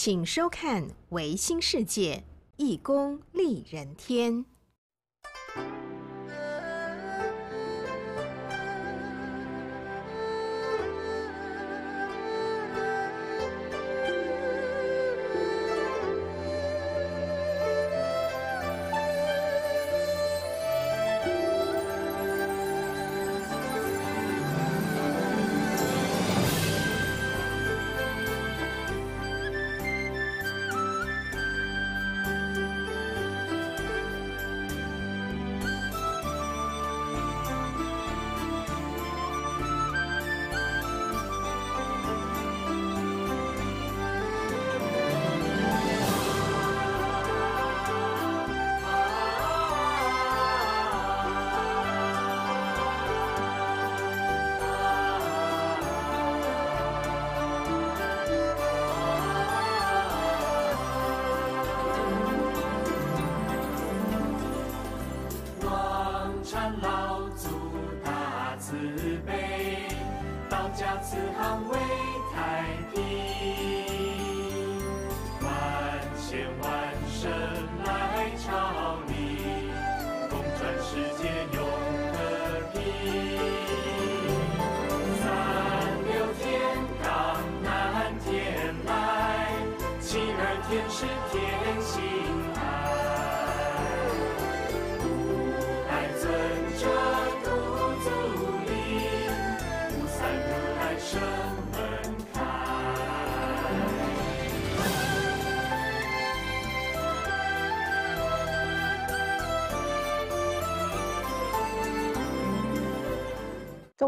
请收看《维新世界》，义工利人天。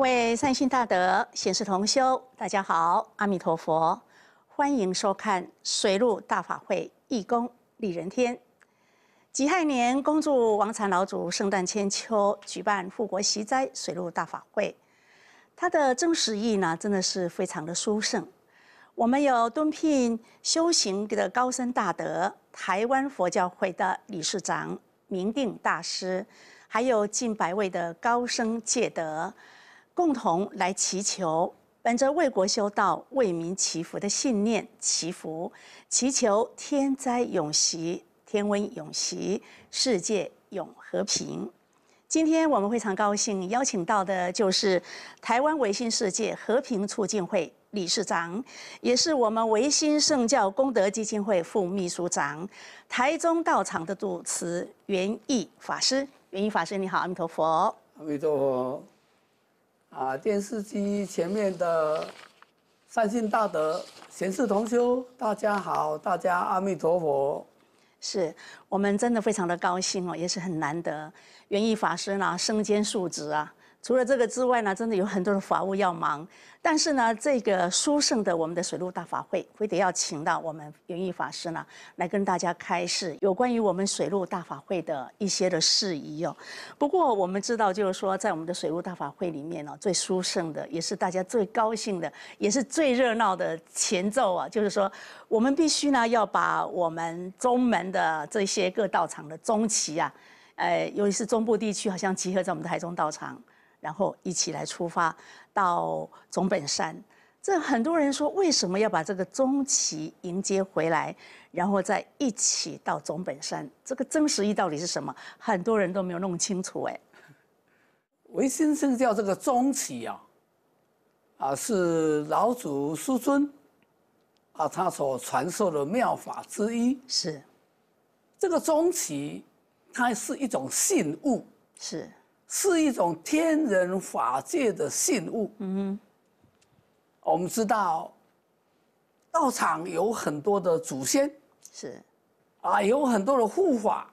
各位善信大德，显示同修，大家好，阿弥陀佛，欢迎收看水陆大法会，义工利人天。己亥年恭祝王禅老祖圣诞千秋，举办富国席斋水陆大法会。他的真实义呢，真的是非常的殊胜。我们有敦聘修行的高僧大德，台湾佛教会的理事长明定大师，还有近百位的高僧戒德。共同来祈求，本着为国修道、为民祈福的信念祈福，祈求天灾永息、天瘟永息、世界永和平。今天我们非常高兴邀请到的就是台湾维新世界和平促进会理事长，也是我们维新圣教功德基金会副秘书长、台中道场的主持元毅，法师。元毅，法师，你好，阿弥陀佛。阿弥陀佛。啊！电视机前面的善信大德，贤士同修，大家好，大家阿弥陀佛，是我们真的非常的高兴哦，也是很难得。圆益法师呢，身兼数职啊。除了这个之外呢，真的有很多的法务要忙，但是呢，这个殊胜的我们的水陆大法会，非得要请到我们云逸法师呢来跟大家开示有关于我们水陆大法会的一些的事宜哦。不过我们知道，就是说在我们的水陆大法会里面哦，最殊胜的，也是大家最高兴的，也是最热闹的前奏啊，就是说我们必须呢要把我们中门的这些各道场的中旗啊，呃，尤其是中部地区，好像集合在我们的台中道场。然后一起来出发到总本山，这很多人说为什么要把这个中旗迎接回来，然后再一起到总本山，这个真实意到底是什么？很多人都没有弄清楚。哎，韦先生叫这个中旗啊，啊是老祖师尊啊他所传授的妙法之一。是，这个中旗它是一种信物。是。是一种天人法界的信物。嗯，我们知道道场有很多的祖先，是啊，有很多的护法，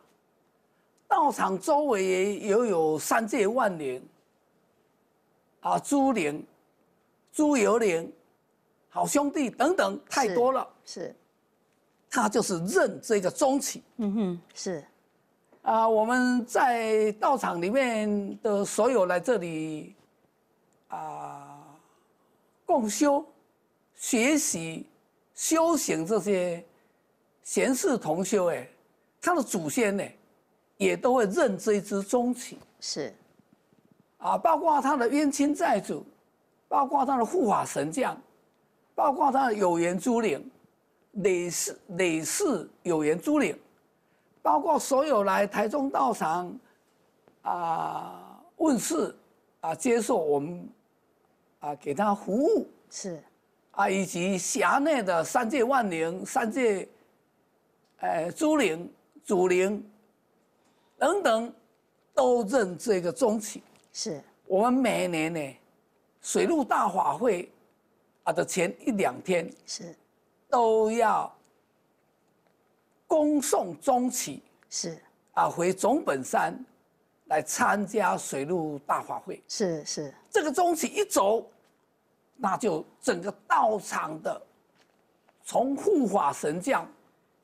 道场周围也有三界万灵，啊，朱灵、朱友灵、好兄弟等等，太多了。是，他就是认这个宗亲。嗯哼，是。啊，我们在道场里面的所有来这里，啊，共修、学习、修行这些贤士同修，哎，他的祖先呢，也都会认这一支宗旗。是，啊，包括他的冤亲债主，包括他的护法神将，包括他的有缘诸灵，累是累是有缘诸灵，包括所有来台中道场，啊，问世，啊，接受我们，啊，给他服务是，啊，以及辖内的三界万灵、三界，呃主灵、祖灵等等，都认这个宗旨。是。我们每年呢，水陆大法会，啊的前一两天是，都要。恭送宗起是啊，回总本山来参加水陆大法会。是是，这个宗起一走，那就整个道场的，从护法神将，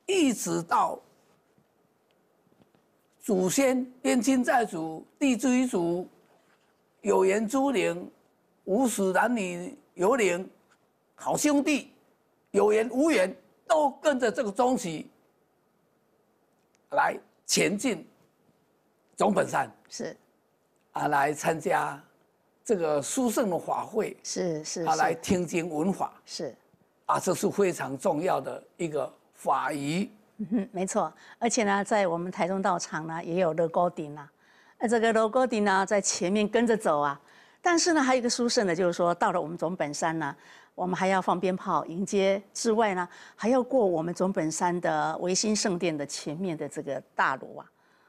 一直到祖先、燕亲寨主、地主、一族、有缘诸灵、无始男女游灵、好兄弟、有缘无缘，都跟着这个宗起。来前进，总本山是啊，来参加这个书圣的法会是是，啊来听经闻法是啊，这是非常重要的一个法仪，没错。而且呢，在我们台中道场呢也有楼高顶啊，呃，这个楼高顶呢在前面跟着走啊，但是呢，还有一个书圣呢，就是说到了我们总本山呢。我们还要放鞭炮迎接之外呢，还要过我们总本山的维新圣殿的前面的这个大炉啊，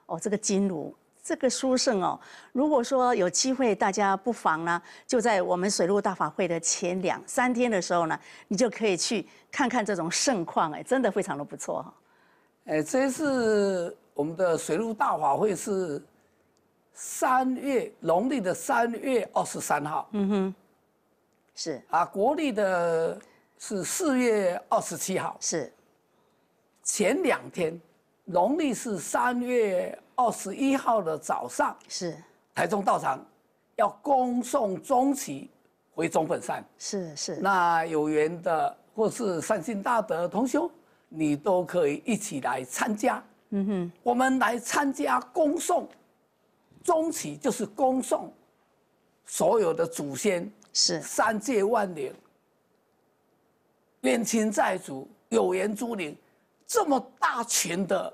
哦，这个金炉，这个殊胜哦。如果说有机会，大家不妨呢，就在我们水陆大法会的前两三天的时候呢，你就可以去看看这种盛况，哎，真的非常的不错哈。哎，这次我们的水陆大法会是三月农历的三月二十三号。嗯哼。是啊，国历的是四月二十七号，是前两天，农历是三月二十一号的早上，是台中道场要恭送宗旗回中本山，是是，那有缘的或是善心大德同修，你都可以一起来参加，嗯哼，我们来参加恭送，宗祈就是恭送所有的祖先。是三界万灵，冤亲债主、有缘诸灵，这么大群的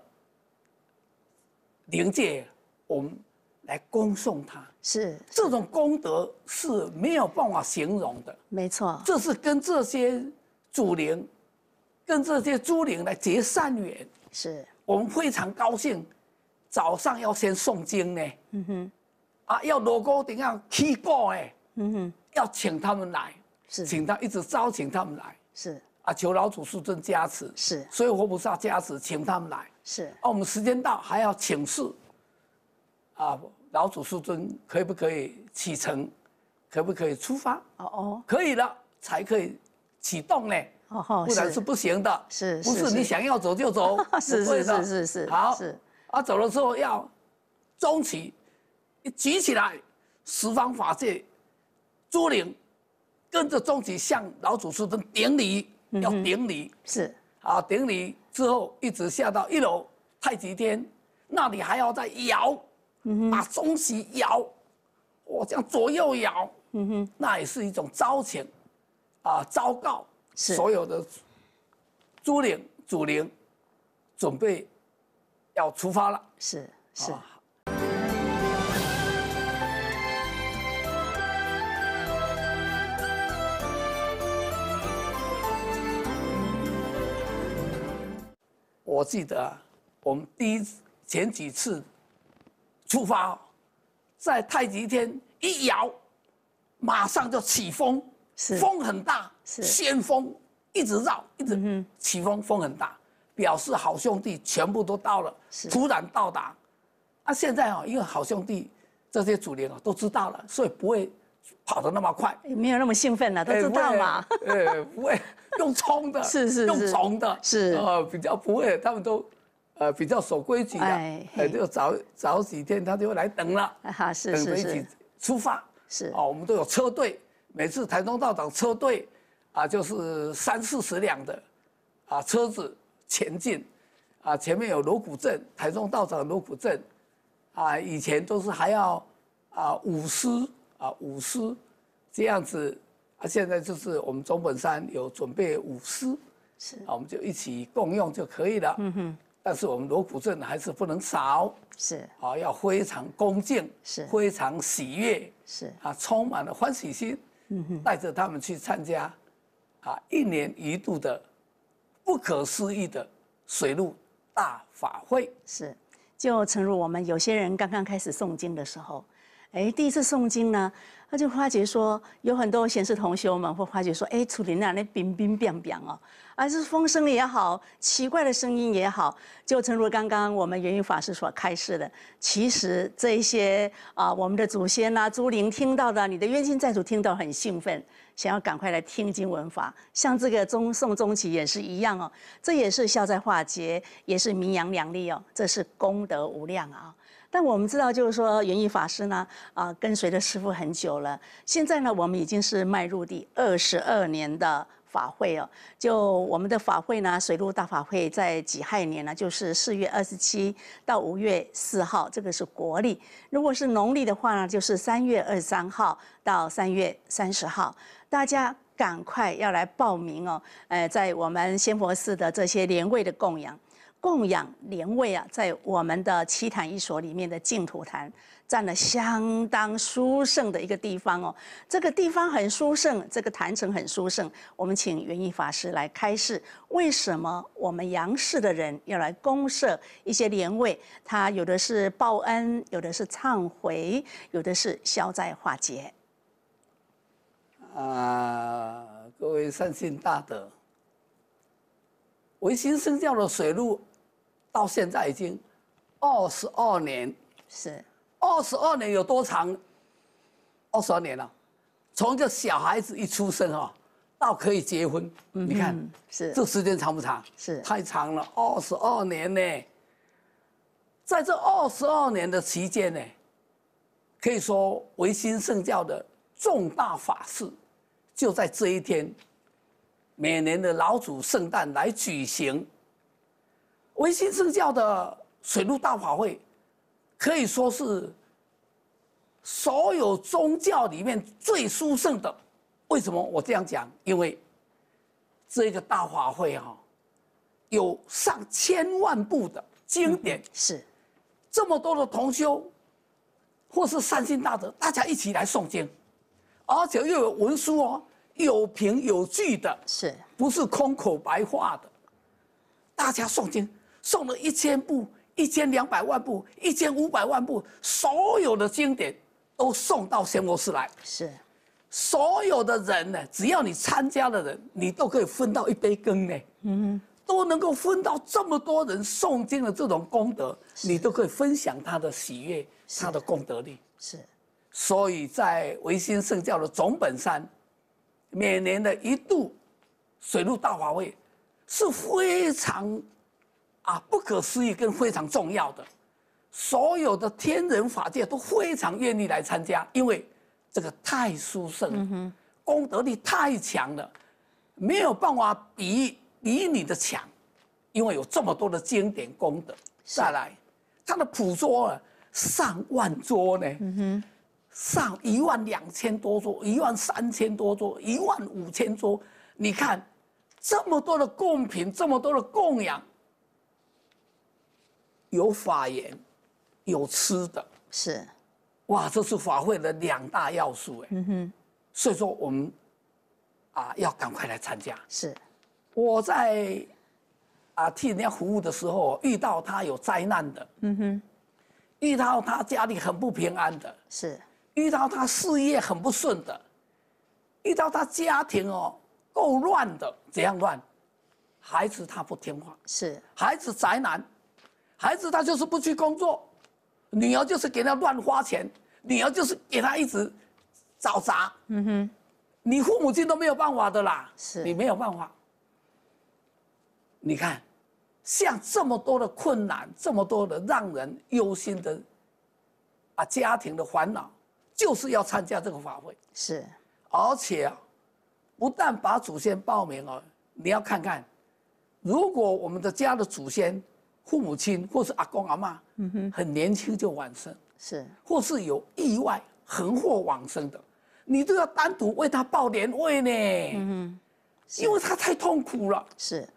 灵界，我们来恭送他。是这种功德是没有办法形容的。没错，这是跟这些主灵、跟这些诸灵来结善缘。是我们非常高兴，早上要先诵经呢。嗯哼，啊，要锣鼓顶样起鼓哎？嗯哼。要请他们来，请他一直招请他们来，是啊，求老祖师尊加持，是，所以活菩萨加持，请他们来，是啊，我们时间到还要请示，啊，老祖师尊可不可以启程，可不可以出发？哦哦，可以了，才可以启动呢，不然是不行的，是，不是你想要走就走，是是是是是，好，啊，走了之后要中起，一举起来，十方法界。朱灵跟着钟馗向老祖师尊顶礼，要顶礼是啊，顶礼之后一直下到一楼太极天，那里还要再摇，把钟馗摇，我这样左右摇，嗯哼，那也是一种招请啊，昭告所有的朱灵、主灵准备要出发了，是是。我记得我们第一前几次出发，在太极天一摇，马上就起风，风很大，先锋一直绕，一直起风，风很大，表示好兄弟全部都到了，突然到达。啊，现在哦，因为好兄弟这些主联啊都知道了，所以不会。跑得那么快，没有那么兴奋了，都知道嘛。对，不会用冲的，是是用冲的，是呃比较不会。他们都呃比较守规矩的，哎，就早早几天他就来等了，啊，是是是，一起出发，是哦，我们都有车队，每次台中道长车队啊，就是三四十辆的啊车子前进，啊前面有锣鼓阵，台中道长锣鼓阵，啊以前都是还要啊舞狮。啊，五师这样子啊，现在就是我们中本山有准备五师，是，我们就一起共用就可以了。嗯哼。但是我们罗鼓镇还是不能少，是，啊，要非常恭敬，是，非常喜悦，是，啊，充满了欢喜心，嗯哼，带着他们去参加，啊，一年一度的不可思议的水陆大法会。是，就诚如我们有些人刚刚开始诵经的时候。哎，第一次诵经呢，他就发觉说有很多闲适同学们，会发觉说，哎，楚灵啊，那冰冰乒乒哦，啊是风声也好，奇怪的声音也好，就诚如刚刚我们圆圆法师所开示的，其实这一些啊，我们的祖先呐，诸灵听到的，你的冤亲债主听到很兴奋，想要赶快来听经闻法，像这个中宋中起也是一样哦，这也是孝在化杰，也是名扬两利哦，这是功德无量啊。但我们知道，就是说，元一法师呢，啊，跟随着师傅很久了。现在呢，我们已经是迈入第二十二年的法会哦。就我们的法会呢，水陆大法会在己亥年呢，就是四月二十七到五月四号，这个是国历。如果是农历的话呢，就是三月二十三号到三月三十号。大家赶快要来报名哦，呃，在我们先佛寺的这些年位的供养。供养莲位啊，在我们的七坛一所里面的净土坛，占了相当殊胜的一个地方哦。这个地方很殊胜，这个坛城很殊胜。我们请园艺法师来开示，为什么我们杨氏的人要来公设一些莲位？他有的是报恩，有的是忏悔，有的是消灾化解。啊，各位善心大德，唯心生教的水路。到现在已经二十二年，是二十二年有多长？二十二年了，从这小孩子一出生啊，到可以结婚，你看，是这时间长不长？是太长了，二十二年呢。在这二十二年的期间呢，可以说维新圣教的重大法事，就在这一天，每年的老祖圣诞来举行。维新圣教的水陆大法会，可以说是所有宗教里面最殊胜的。为什么我这样讲？因为这个大法会哈，有上千万部的经典，是这么多的同修，或是善心大德，大家一起来诵经，而且又有文书哦，有凭有据的，是不是空口白话的？大家诵经。送了一千部、一千两百万部、一千五百万部，所有的经典都送到仙国寺来。是，所有的人呢，只要你参加的人，你都可以分到一杯羹呢。嗯，都能够分到这么多人诵经的这种功德，你都可以分享他的喜悦，他的功德力。是，所以在维新圣教的总本山，每年的一度水陆大法会是非常。啊，不可思议，跟非常重要的，所有的天人法界都非常愿意来参加，因为这个太殊胜，功德力太强了，没有办法比比你的强，因为有这么多的经典功德。再来，他的普桌啊，上万桌呢，上一万两千多桌，一万三千多桌，一万五千桌，你看，这么多的贡品，这么多的供养。有法言，有吃的，是，哇，这是法会的两大要素哎。嗯哼，所以说我们，啊，要赶快来参加。是，我在，啊，替人家服务的时候，遇到他有灾难的，嗯哼，遇到他家里很不平安的，是，遇到他事业很不顺的，遇到他家庭哦够乱的，怎样乱？孩子他不听话，是，孩子宅男。孩子他就是不去工作，女儿就是给他乱花钱，女儿就是给他一直找砸。嗯哼，你父母亲都没有办法的啦，是你没有办法。你看，像这么多的困难，这么多的让人忧心的啊，家庭的烦恼，就是要参加这个法会。是，而且啊，不但把祖先报名哦，你要看看，如果我们的家的祖先。父母亲或是阿公阿妈，嗯哼，很年轻就晚生，是，或是有意外横祸往生的，你都要单独为他报年位呢，嗯哼，因为他太痛苦了，是，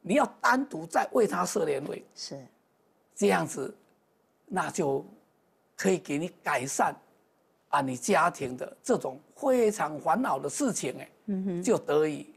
你要单独再为他设年位，是，这样子，那就可以给你改善，啊，你家庭的这种非常烦恼的事情，哎，嗯哼，就得以，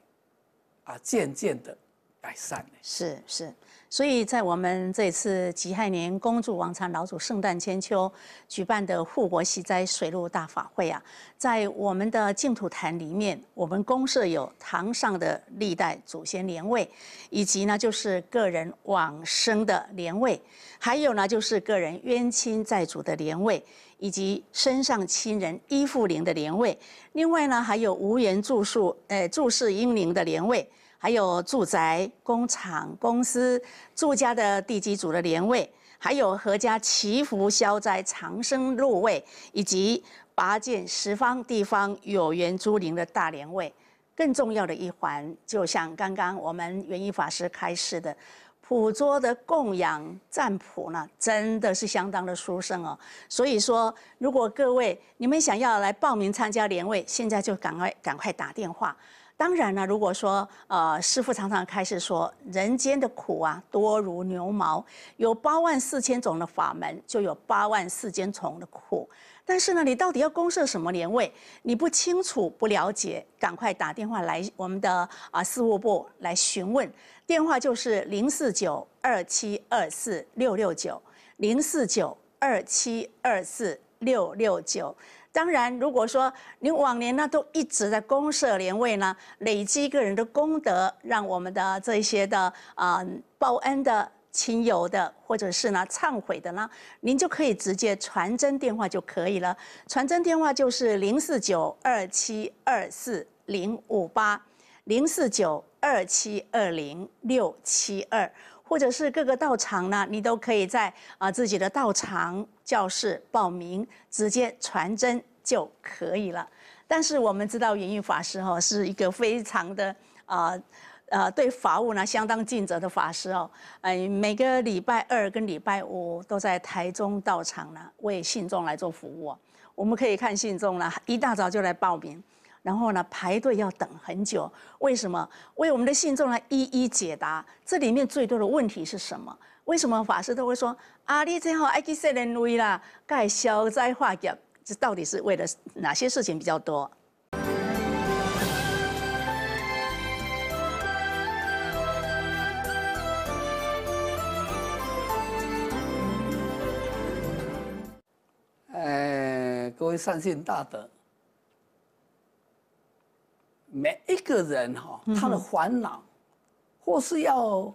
啊，渐渐的改善，是是。所以在我们这次己亥年恭祝王禅老祖圣诞千秋举办的护国喜灾水陆大法会啊，在我们的净土坛里面，我们公设有堂上的历代祖先莲位，以及呢就是个人往生的莲位，还有呢就是个人冤亲债主的莲位，以及身上亲人依附灵的莲位，另外呢还有无缘住宿呃住世英灵的莲位。还有住宅、工厂、公司、住家的地基组的连位，还有阖家祈福消灾、长生入位，以及拔剑十方地方有缘诸灵的大连位。更重要的一环，就像刚刚我们元一法师开示的，普桌的供养占卜呢，真的是相当的殊胜哦。所以说，如果各位你们想要来报名参加连位，现在就赶快赶快打电话。当然呢，如果说，呃，师父常常开始说，人间的苦啊，多如牛毛，有八万四千种的法门，就有八万四千重的苦。但是呢，你到底要公设什么年位，你不清楚不了解，赶快打电话来我们的啊事务部来询问，电话就是零四九二七二四六六九，零四九二七二四六六九。当然，如果说您往年呢都一直在公社莲位呢，累积个人的功德，让我们的这些的啊报恩的亲友的，或者是呢忏悔的呢，您就可以直接传真电话就可以了。传真电话就是零四九二七二四零五八，零四九二七二零六七二，或者是各个道场呢，你都可以在啊自己的道场教室报名，直接传真。就可以了。但是我们知道云云法师哈是一个非常的啊呃对法务呢相当尽责的法师哦，哎每个礼拜二跟礼拜五都在台中道场呢为信众来做服务。我们可以看信众呢一大早就来报名，然后呢排队要等很久。为什么？为我们的信众呢一一解答。这里面最多的问题是什么？为什么法师都会说啊你最好爱去释然为啦，该消灾化劫。这到底是为了哪些事情比较多？各位善信大德，每一个人哈，他的烦恼，或是要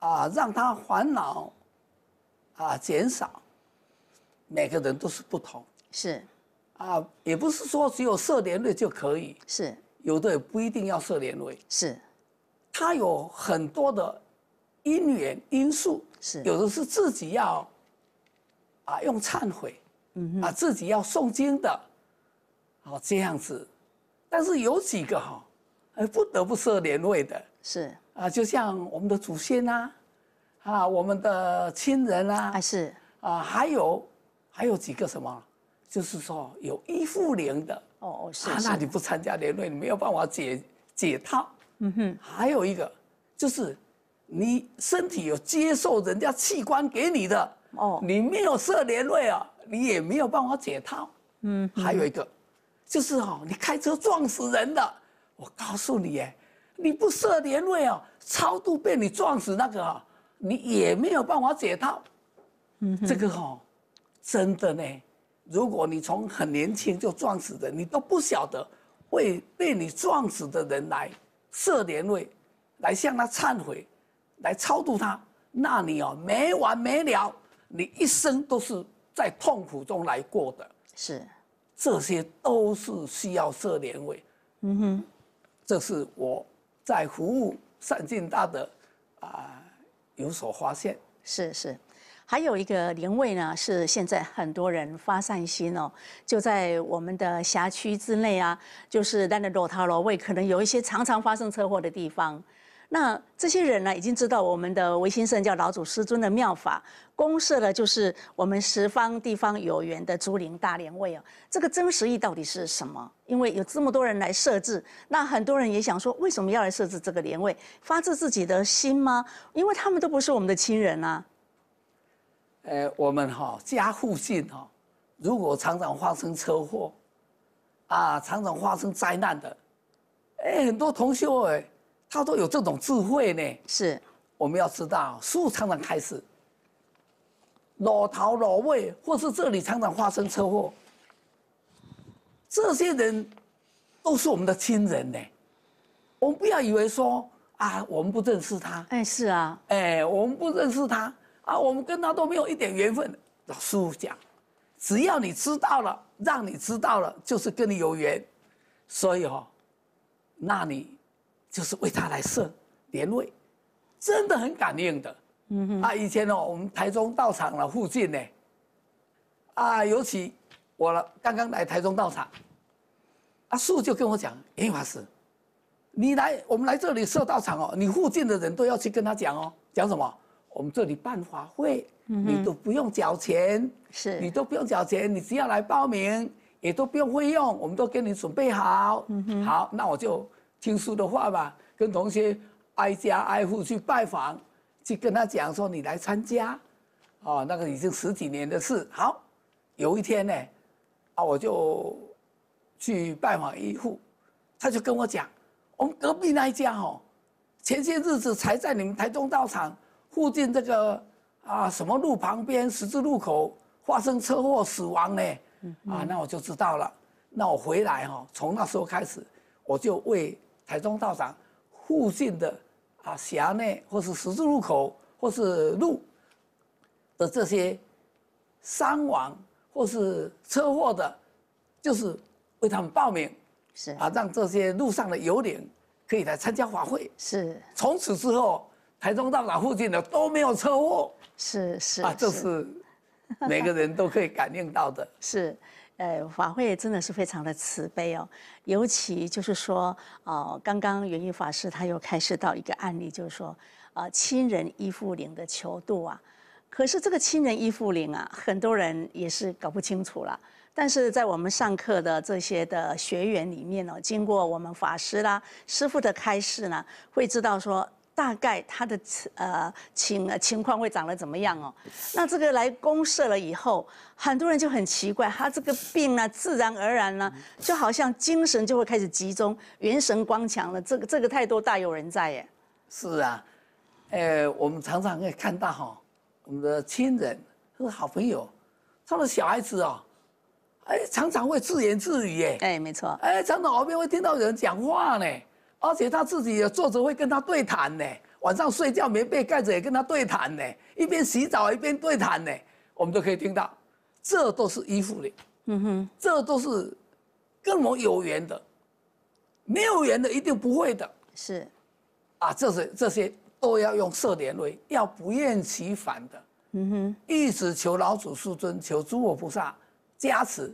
啊让他烦恼啊减少，每个人都是不同。是，啊，也不是说只有设年位就可以，是，有的也不一定要设年位，是，它有很多的因缘因素，是，有的是自己要，啊，用忏悔，嗯，啊，自己要诵经的，好这样子，但是有几个哈，哎，不得不设年位的，是，啊，就像我们的祖先啊，啊，我们的亲人啊，啊是，啊，还有还有几个什么？就是说有依附零的哦哦，啊，那你不参加连累，你没有办法解解套。嗯哼，还有一个就是你身体有接受人家器官给你的哦，你没有设连累啊，你也没有办法解套。嗯，还有一个就是哦，你开车撞死人的，我告诉你耶，你不设连累啊，超度被你撞死那个啊，你也没有办法解套。嗯这个哈真的呢。如果你从很年轻就撞死人，你都不晓得会被你撞死的人来设连位，来向他忏悔，来超度他，那你哦没完没了，你一生都是在痛苦中来过的。是，这些都是需要设连位。嗯哼，这是我在服务善信大的啊有所发现。是是。还有一个灵位呢，是现在很多人发善心哦，就在我们的辖区之内啊，就是丹个路塔了，位可能有一些常常发生车祸的地方。那这些人呢，已经知道我们的维新圣教老祖师尊的妙法，公设了就是我们十方地方有缘的竹林大莲位哦。这个真实意到底是什么？因为有这么多人来设置，那很多人也想说，为什么要来设置这个莲位？发自自己的心吗？因为他们都不是我们的亲人啊。哎，我们哈家附近哈，如果常常发生车祸，啊，常常发生灾难的，哎，很多同学哎，他都有这种智慧呢。是，我们要知道，树常常开始老逃老位，或是这里常常发生车祸，这些人都是我们的亲人呢。我们不要以为说啊，我们不认识他。哎，是啊。哎，我们不认识他。啊，我们跟他都没有一点缘分。师傅讲，只要你知道了，让你知道了，就是跟你有缘。所以哦，那你就是为他来设年位，真的很感应的。嗯哼。啊，以前呢，我们台中道场了附近呢，啊，尤其我刚刚来台中道场，阿树就跟我讲，云法师，你来我们来这里设道场哦，你附近的人都要去跟他讲哦，讲什么？我们这里办法会，你都不用交钱，是你都不用交钱，你只要来报名，也都不用费用，我们都给你准备好。好，那我就听叔的话吧，跟同学挨家挨户去拜访，去跟他讲说你来参加。哦，那个已经十几年的事。好，有一天呢，啊，我就去拜访一户，他就跟我讲，我们隔壁那一家哦，前些日子才在你们台中道场。附近这个啊什么路旁边十字路口发生车祸死亡呢？啊，那我就知道了。那我回来哈，从那时候开始，我就为台中道长附近的啊辖内或是十字路口或是路的这些伤亡或是车祸的，就是为他们报名，是啊，让这些路上的游脸可以来参加法会。是从此之后。台中道哪附近的都没有车祸，是是啊，这是每个人都可以感应到的。是，呃，法会真的是非常的慈悲哦，尤其就是说，哦，刚刚圆于法师他又开始到一个案例，就是说，啊，亲人依附灵的求渡啊，可是这个亲人依附灵啊，很多人也是搞不清楚了，但是在我们上课的这些的学员里面呢，经过我们法师啦师傅的开示呢，会知道说。大概他的呃情情况会长得怎么样哦？那这个来公社了以后，很多人就很奇怪，他这个病呢，自然而然呢，就好像精神就会开始集中，元神光强了。这个这个太多大有人在耶。是啊，呃，我们常常可以看到哈，我们的亲人、和好朋友，他至小孩子哦，哎，常常会自言自语哎。哎，没错。哎，常常耳边会听到人讲话呢。而且他自己坐着会跟他对谈呢，晚上睡觉棉被盖着也跟他对谈呢，一边洗澡一边对谈呢，我们都可以听到，这都是依附的，嗯哼，这都是跟我有缘的，没有缘的一定不会的，是，啊，这是这些都要用摄连力，要不厌其烦的，嗯哼，一直求老祖师尊、求诸佛菩萨加持，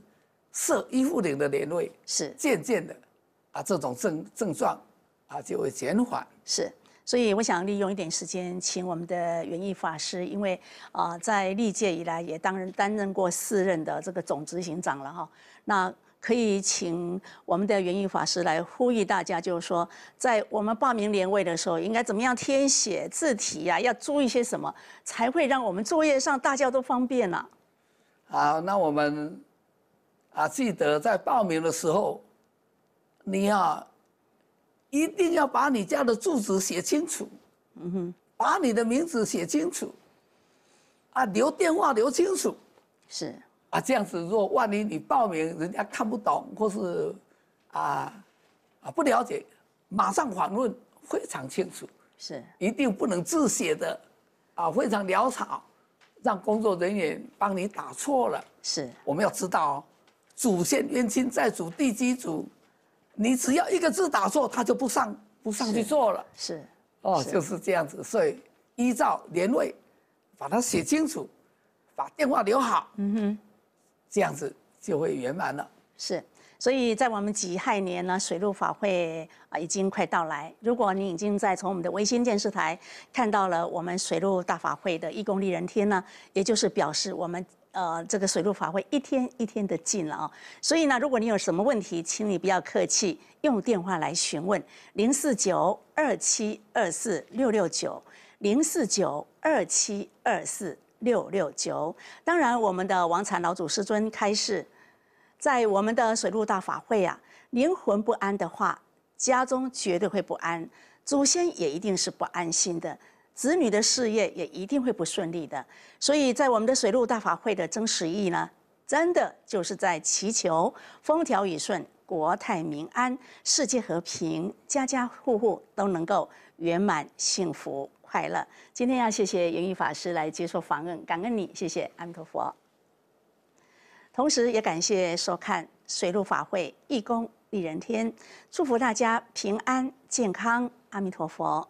摄依附灵的连位，是渐渐的，啊，这种症症状。啊，就会减缓。是，所以我想利用一点时间，请我们的园艺法师，因为啊，在历届以来也当担任过四任的这个总执行长了哈。那可以请我们的园艺法师来呼吁大家，就是说，在我们报名联位的时候，应该怎么样填写字体呀？要注意些什么，才会让我们作业上大家都方便呢？好，那我们啊，记得在报名的时候，你要。一定要把你家的住址写清楚，嗯哼，把你的名字写清楚，啊，留电话留清楚，是，啊，这样子若万一你报名人家看不懂或是，啊，啊不了解，马上访问，非常清楚，是，一定不能自写的，啊，非常潦草，让工作人员帮你打错了，是，我们要知道，祖先冤亲债主地基主。你只要一个字打错，他就不上不上去做了。是，哦，就是这样子。所以依照年位，把它写清楚，把电话留好，嗯哼，这样子就会圆满了。是，所以在我们己亥年呢，水陆法会啊已经快到来。如果你已经在从我们的卫星电视台看到了我们水陆大法会的一公里人天呢，也就是表示我们。呃，这个水陆法会一天一天的进了啊，所以呢，如果你有什么问题，请你不要客气，用电话来询问零四九二七二四六六九零四九二七二四六六九。当然，我们的王禅老祖师尊开示，在我们的水陆大法会啊，灵魂不安的话，家中绝对会不安，祖先也一定是不安心的。子女的事业也一定会不顺利的，所以在我们的水陆大法会的真实意呢，真的就是在祈求风调雨顺、国泰民安、世界和平、家家户户都能够圆满、幸福、快乐。今天要谢谢云雨法师来接受访问，感恩你，谢谢阿弥陀佛。同时也感谢收看水陆法会义工利人天，祝福大家平安健康，阿弥陀佛。